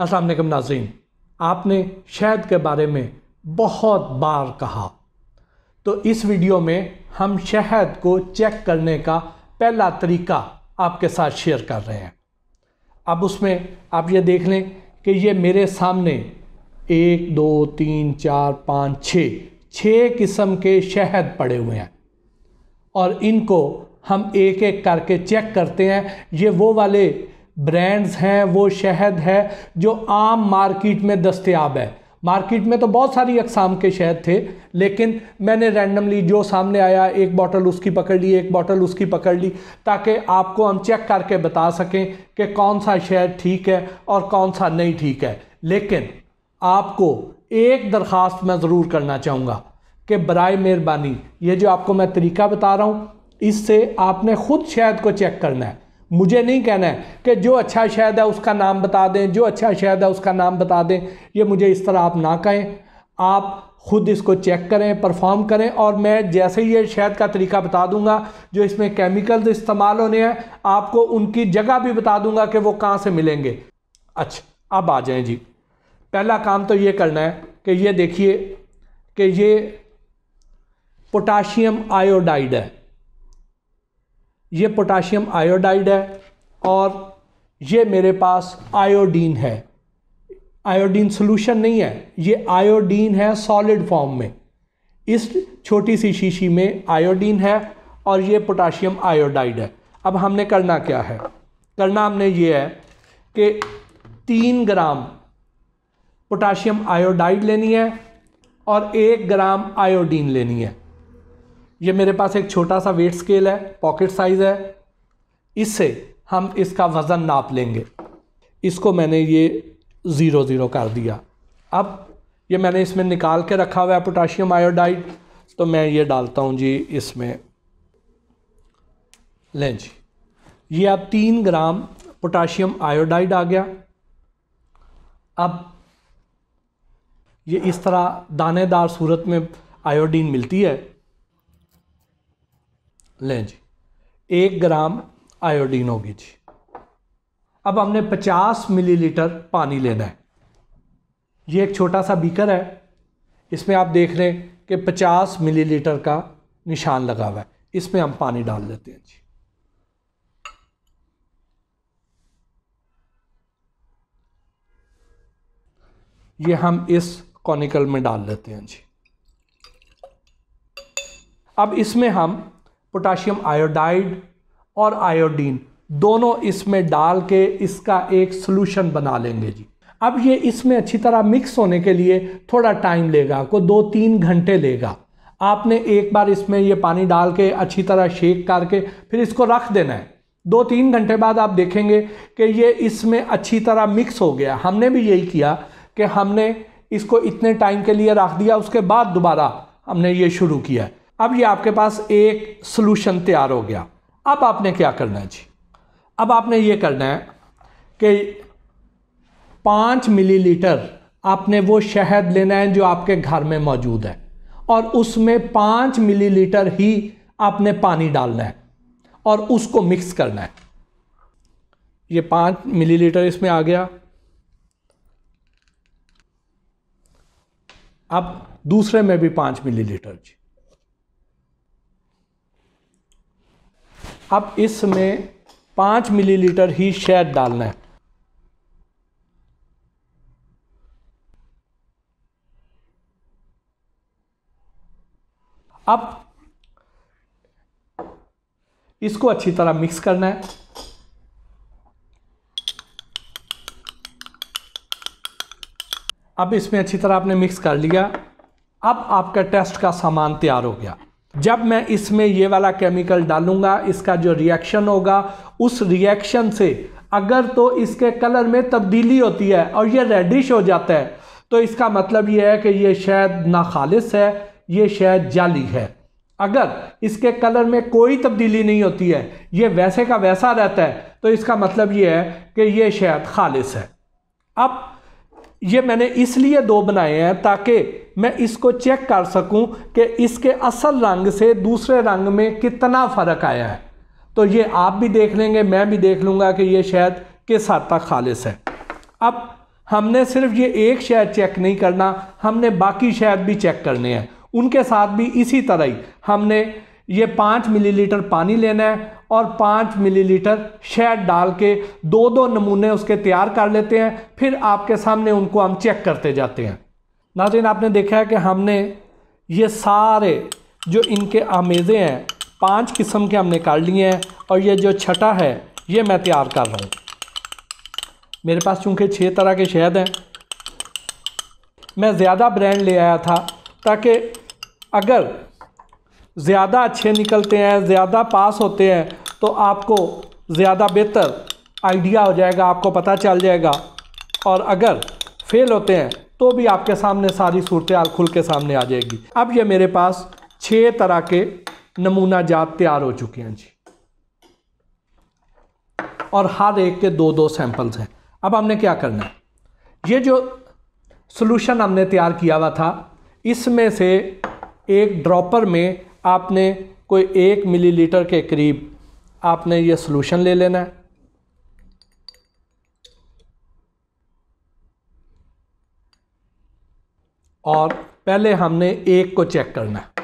असलम नाजीन आपने शहद के बारे में बहुत बार कहा तो इस वीडियो में हम शहद को चेक करने का पहला तरीका आपके साथ शेयर कर रहे हैं अब उसमें आप ये देख लें कि ये मेरे सामने एक दो तीन चार पाँच छः छः किस्म के शहद पड़े हुए हैं और इनको हम एक एक करके चेक करते हैं ये वो वाले ब्रांड्स हैं वो शहद है जो आम मार्केट में दस्तियाब है मार्केट में तो बहुत सारी अकसाम के शहद थे लेकिन मैंने रैंडमली जो सामने आया एक बॉटल उसकी पकड़ ली एक बॉटल उसकी पकड़ ली ताकि आपको हम चेक करके बता सकें कि कौन सा शहद ठीक है और कौन सा नहीं ठीक है लेकिन आपको एक दरख्वास्त मैं ज़रूर करना चाहूँगा कि बर मेहरबानी ये जो आपको मैं तरीका बता रहा हूँ इससे आपने ख़ुद शहद को चेक करना है मुझे नहीं कहना है कि जो अच्छा शहद है उसका नाम बता दें जो अच्छा शहद है उसका नाम बता दें ये मुझे इस तरह आप ना कहें आप खुद इसको चेक करें परफॉर्म करें और मैं जैसे ही ये शहद का तरीका बता दूंगा जो इसमें केमिकल्स इस्तेमाल होने हैं आपको उनकी जगह भी बता दूंगा कि वो कहाँ से मिलेंगे अच्छा अब आ जाएं जी पहला काम तो ये करना है कि ये देखिए कि ये पोटाशियम आयोडाइड है ये पोटाशियम आयोडाइड है और ये मेरे पास आयोडीन है आयोडीन सोल्यूशन नहीं है ये आयोडीन है सॉलिड फॉर्म में इस छोटी सी शीशी में आयोडीन है और ये पोटाशियम आयोडाइड है अब हमने करना क्या है करना हमने ये है कि तीन ग्राम पोटाशियम आयोडाइड लेनी है और एक ग्राम आयोडीन लेनी है ये मेरे पास एक छोटा सा वेट स्केल है पॉकेट साइज़ है इससे हम इसका वज़न नाप लेंगे इसको मैंने ये ज़ीरो ज़ीरो कर दिया अब ये मैंने इसमें निकाल के रखा हुआ है पोटाशियम आयोडाइड तो मैं ये डालता हूँ जी इसमें लें जी ये अब तीन ग्राम पोटाशियम आयोडाइड आ गया अब ये इस तरह दानेदार सूरत में आयोडीन मिलती है लें जी एक ग्राम आयोडीन होगी जी अब हमने 50 मिलीलीटर पानी लेना है ये एक छोटा सा बीकर है इसमें आप देख रहे हैं कि 50 मिलीलीटर का निशान लगा हुआ है इसमें हम पानी डाल देते हैं जी ये हम इस कॉनिकल में डाल लेते हैं जी अब इसमें हम पोटाशियम आयोडाइड और आयोडीन दोनों इसमें डाल के इसका एक सोल्यूशन बना लेंगे जी अब ये इसमें अच्छी तरह मिक्स होने के लिए थोड़ा टाइम लेगा को दो तीन घंटे लेगा आपने एक बार इसमें ये पानी डाल के अच्छी तरह शेक करके फिर इसको रख देना है दो तीन घंटे बाद आप देखेंगे कि ये इसमें अच्छी तरह मिक्स हो गया हमने भी यही किया कि हमने इसको इतने टाइम के लिए रख दिया उसके बाद दोबारा हमने ये शुरू किया अब ये आपके पास एक सोल्यूशन तैयार हो गया अब आपने क्या करना है जी अब आपने ये करना है कि पाँच मिलीलीटर आपने वो शहद लेना है जो आपके घर में मौजूद है और उसमें पाँच मिलीलीटर ही आपने पानी डालना है और उसको मिक्स करना है ये पाँच मिलीलीटर इसमें आ गया अब दूसरे में भी पाँच मिलीलीटर जी अब इसमें पाँच मिलीलीटर ही शहद डालना है अब इसको अच्छी तरह मिक्स करना है अब इसमें अच्छी तरह आपने मिक्स कर लिया अब आपका टेस्ट का सामान तैयार हो गया जब मैं इसमें ये वाला केमिकल डालूंगा इसका जो रिएक्शन होगा उस रिएक्शन से अगर तो इसके कलर में तब्दीली होती है और ये रेडिश हो जाता है तो इसका मतलब ये है कि ये शायद नाखालिस है ये शायद जाली है अगर इसके कलर में कोई तब्दीली नहीं होती है ये वैसे का वैसा रहता है तो इसका मतलब ये है कि ये शायद खालिस है अब ये मैंने इसलिए दो बनाए हैं ताकि मैं इसको चेक कर सकूं कि इसके असल रंग से दूसरे रंग में कितना फ़र्क आया है तो ये आप भी देख लेंगे मैं भी देख लूँगा कि ये शायद किस हद तक खालिश है अब हमने सिर्फ ये एक शहद चेक नहीं करना हमने बाकी शहद भी चेक करने हैं उनके साथ भी इसी तरह ही हमने ये पाँच मिलीलीटर पानी लेना है और पाँच मिलीलीटर शहद डाल के दो दो नमूने उसके तैयार कर लेते हैं फिर आपके सामने उनको हम चेक करते जाते हैं नाजिन आपने देखा है कि हमने ये सारे जो इनके आमेज़े हैं पांच किस्म के हमने काट लिए हैं और ये जो छठा है ये मैं तैयार कर रहा हूँ मेरे पास चूँकि छः तरह के शहद हैं मैं ज़्यादा ब्रांड ले आया था ताकि अगर ज़्यादा अच्छे निकलते हैं ज़्यादा पास होते हैं तो आपको ज़्यादा बेहतर आइडिया हो जाएगा आपको पता चल जाएगा और अगर फेल होते हैं तो भी आपके सामने सारी सूरत हाल खुल के सामने आ जाएगी अब ये मेरे पास छः तरह के नमूना जात तैयार हो चुके हैं जी और हर एक के दो दो सैंपल्स हैं अब हमने क्या करना है ये जो सोलूशन हमने तैयार किया हुआ था इसमें से एक ड्रॉपर में आपने कोई एक मिलीलीटर के करीब आपने ये सोल्यूशन ले लेना है और पहले हमने एक को चेक करना है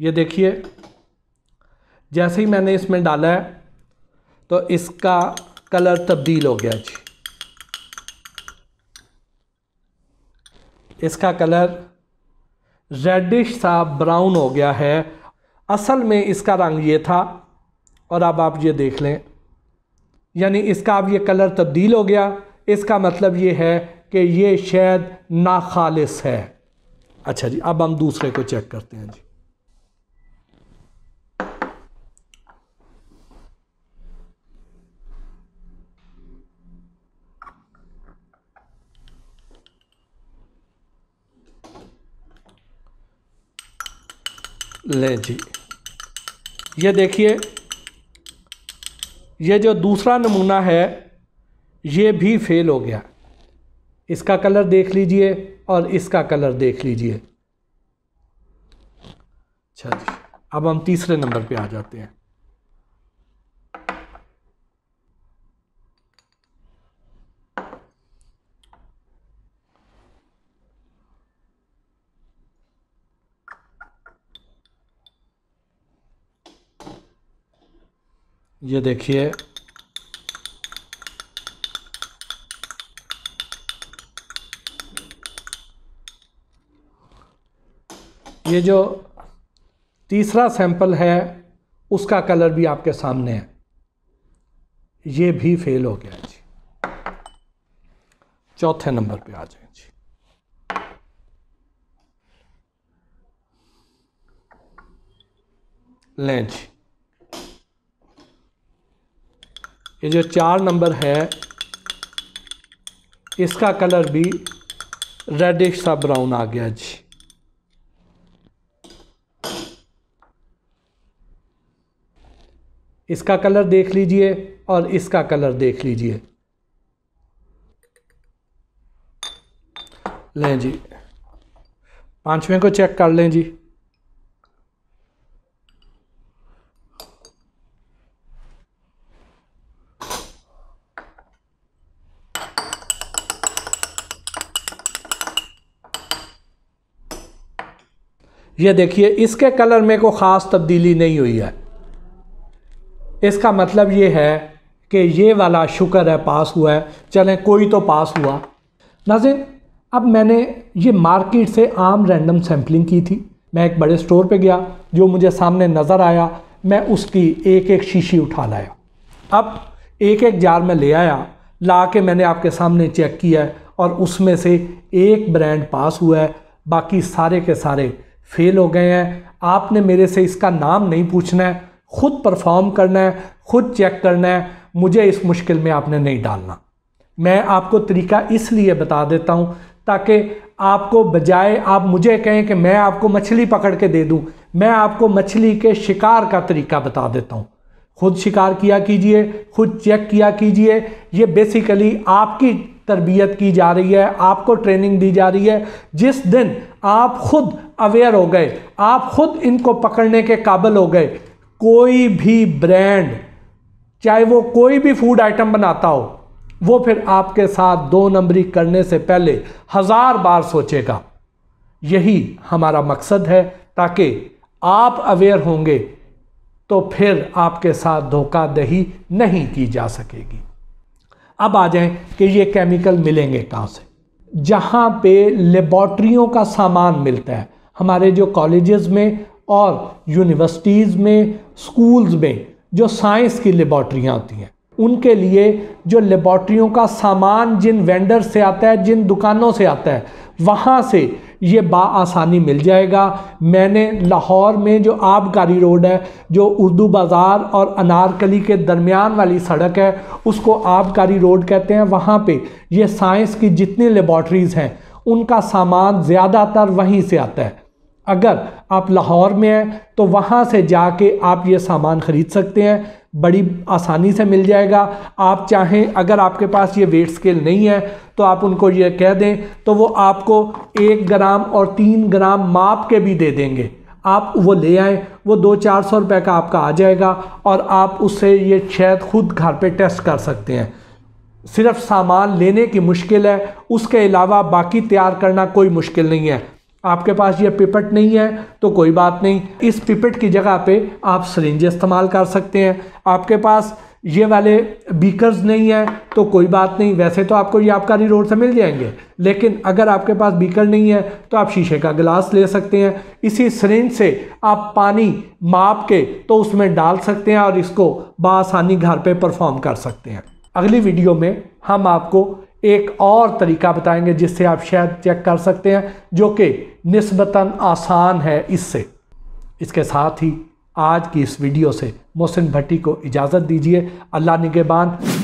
ये देखिए जैसे ही मैंने इसमें डाला है तो इसका कलर तब्दील हो गया जी इसका कलर रेडिश सा ब्राउन हो गया है असल में इसका रंग ये था और अब आप ये देख लें यानी इसका अब ये कलर तब्दील हो गया इसका मतलब ये है कि ये शायद नाखालिस है अच्छा जी अब हम दूसरे को चेक करते हैं जी ले जी ये देखिए ये जो दूसरा नमूना है ये भी फेल हो गया इसका कलर देख लीजिए और इसका कलर देख लीजिए अच्छा जी अब हम तीसरे नंबर पे आ जाते हैं ये देखिए ये जो तीसरा सैंपल है उसका कलर भी आपके सामने है ये भी फेल हो गया जी चौथे नंबर पे आ जाए जी लें जी ये जो चार नंबर है इसका कलर भी रेडिश सा ब्राउन आ गया जी इसका कलर देख लीजिए और इसका कलर देख लीजिए लें जी पांचवें को चेक कर लें जी ये देखिए इसके कलर में कोई ख़ास तब्दीली नहीं हुई है इसका मतलब ये है कि ये वाला शुक्र है पास हुआ है चलें कोई तो पास हुआ नाजिन अब मैंने ये मार्केट से आम रैंडम सैम्पलिंग की थी मैं एक बड़े स्टोर पे गया जो मुझे सामने नज़र आया मैं उसकी एक एक शीशी उठा लाया अब एक एक जार में ले आया ला के मैंने आपके सामने चेक किया और उसमें से एक ब्रांड पास हुआ है बाकी सारे के सारे फेल हो गए हैं आपने मेरे से इसका नाम नहीं पूछना है खुद परफॉर्म करना है खुद चेक करना है मुझे इस मुश्किल में आपने नहीं डालना मैं आपको तरीका इसलिए बता देता हूँ ताकि आपको बजाय आप मुझे कहें कि मैं आपको मछली पकड़ के दे दूँ मैं आपको मछली के शिकार का तरीका बता देता हूँ खुद शिकार किया कीजिए खुद चेक किया कीजिए ये बेसिकली आपकी तरबियत की जा रही है आपको ट्रेनिंग दी जा रही है जिस दिन आप खुद अवेयर हो गए आप खुद इनको पकड़ने के काबिल हो गए कोई भी ब्रांड चाहे वो कोई भी फूड आइटम बनाता हो वो फिर आपके साथ दो नंबरी करने से पहले हज़ार बार सोचेगा यही हमारा मकसद है ताकि आप अवेयर होंगे तो फिर आपके साथ दही नहीं की जा सकेगी अब आ जाएं कि ये केमिकल मिलेंगे कहाँ से जहाँ पे लेबॉर्ट्रियों का सामान मिलता है हमारे जो कॉलेजेस में और यूनिवर्सिटीज़ में स्कूल्स में जो साइंस की लेबॉर्ट्रियाँ होती हैं उनके लिए जो लेबॉट्रियों का सामान जिन वेंडर से आता है जिन दुकानों से आता है वहाँ से ये बासानी मिल जाएगा मैंने लाहौर में जो आबकारी रोड है जो उर्दू बाज़ार और अनारकली के दरमियान वाली सड़क है उसको आबकारी रोड कहते हैं वहाँ पे ये साइंस की जितनी लेबॉर्टरीज़ हैं उनका सामान ज़्यादातर वहीं से आता है अगर आप लाहौर में हैं तो वहाँ से जाके आप ये सामान ख़रीद सकते हैं बड़ी आसानी से मिल जाएगा आप चाहें अगर आपके पास ये वेट स्केल नहीं है तो आप उनको ये कह दें तो वो आपको एक ग्राम और तीन ग्राम माप के भी दे देंगे आप वो ले आएँ वो दो चार सौ रुपये का आपका आ जाएगा और आप उससे ये शायद खुद घर पे टेस्ट कर सकते हैं सिर्फ सामान लेने की मुश्किल है उसके अलावा बाकी तैयार करना कोई मुश्किल नहीं है आपके पास ये पिपट नहीं है तो कोई बात नहीं इस पिपट की जगह पे आप सरेंज इस्तेमाल कर सकते हैं आपके पास ये वाले बीकर्स नहीं हैं तो कोई बात नहीं वैसे तो आपको ये आबकारी रोड से मिल जाएंगे लेकिन अगर आपके पास बीकर नहीं है तो आप शीशे का गिलास ले सकते हैं इसी सरेंज से आप पानी माप के तो उसमें डाल सकते हैं और इसको बासानी घर पे परफॉर्म कर सकते हैं अगली वीडियो में हम आपको एक और तरीका बताएंगे जिससे आप शायद चेक कर सकते हैं जो कि नस्बता आसान है इससे इसके साथ ही आज की इस वीडियो से मोहसिन भट्टी को इजाज़त दीजिए अल्लाह निगेबान